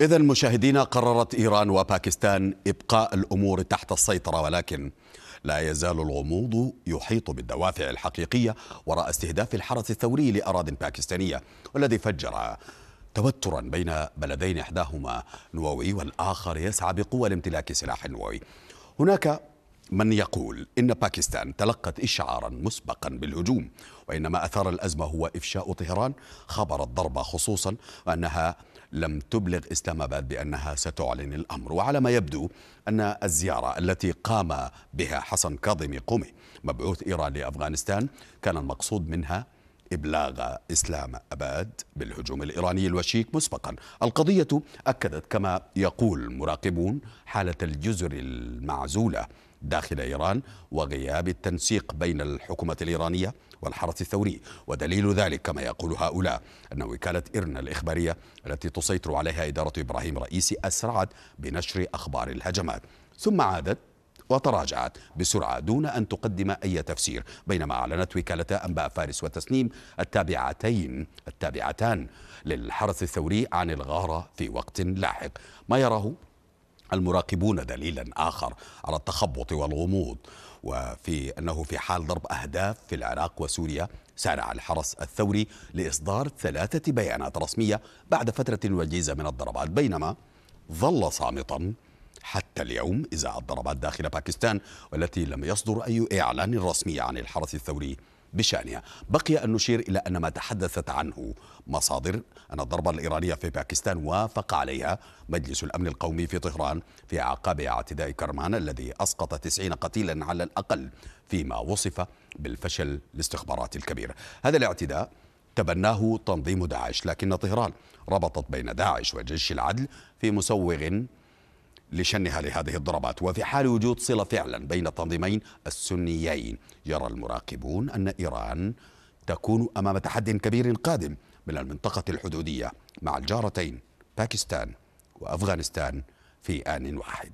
إذا مشاهدينا قررت إيران وباكستان إبقاء الأمور تحت السيطرة ولكن لا يزال الغموض يحيط بالدوافع الحقيقية وراء استهداف الحرس الثوري لأراضٍ باكستانية والذي فجر توترا بين بلدين إحداهما نووي والآخر يسعى بقوة لامتلاك سلاح نووي هناك من يقول إن باكستان تلقت إشعارا مسبقا بالهجوم وإنما أثار الأزمة هو إفشاء طهران خبر الضربة خصوصا أنها لم تبلغ إسلام آباد بأنها ستعلن الأمر وعلى ما يبدو أن الزيارة التي قام بها حسن كاظمي قومي مبعوث إيران لأفغانستان كان المقصود منها إبلاغ إسلام أباد بالهجوم الإيراني الوشيك مسبقا القضية أكدت كما يقول مراقبون حالة الجزر المعزولة داخل إيران وغياب التنسيق بين الحكومة الإيرانية والحرس الثوري ودليل ذلك كما يقول هؤلاء أن وكالة إرنا الإخبارية التي تسيطر عليها إدارة إبراهيم رئيسي أسرعت بنشر أخبار الهجمات ثم عادت وتراجعت بسرعة دون أن تقدم أي تفسير بينما أعلنت وكالتا أنباء فارس وتسنيم التابعتين التابعتان للحرس الثوري عن الغارة في وقت لاحق ما يراه المراقبون دليلا آخر على التخبط والغموض وفي أنه في حال ضرب أهداف في العراق وسوريا سارع الحرس الثوري لإصدار ثلاثة بيانات رسمية بعد فترة وجيزة من الضربات بينما ظل صامتا حتى اليوم إذاعة ضربات داخل باكستان والتي لم يصدر أي إعلان رسمي عن الحرس الثوري بشأنها بقي أن نشير إلى أن ما تحدثت عنه مصادر أن الضربة الإيرانية في باكستان وافق عليها مجلس الأمن القومي في طهران في أعقاب اعتداء كرمان الذي أسقط 90 قتيلا على الأقل فيما وصف بالفشل الاستخباراتي الكبير هذا الاعتداء تبناه تنظيم داعش لكن طهران ربطت بين داعش وجيش العدل في مسوغ لشنها لهذه الضربات وفي حال وجود صلة فعلا بين التنظيمين السنيين يرى المراقبون أن إيران تكون أمام تحد كبير قادم من المنطقة الحدودية مع الجارتين باكستان وأفغانستان في آن واحد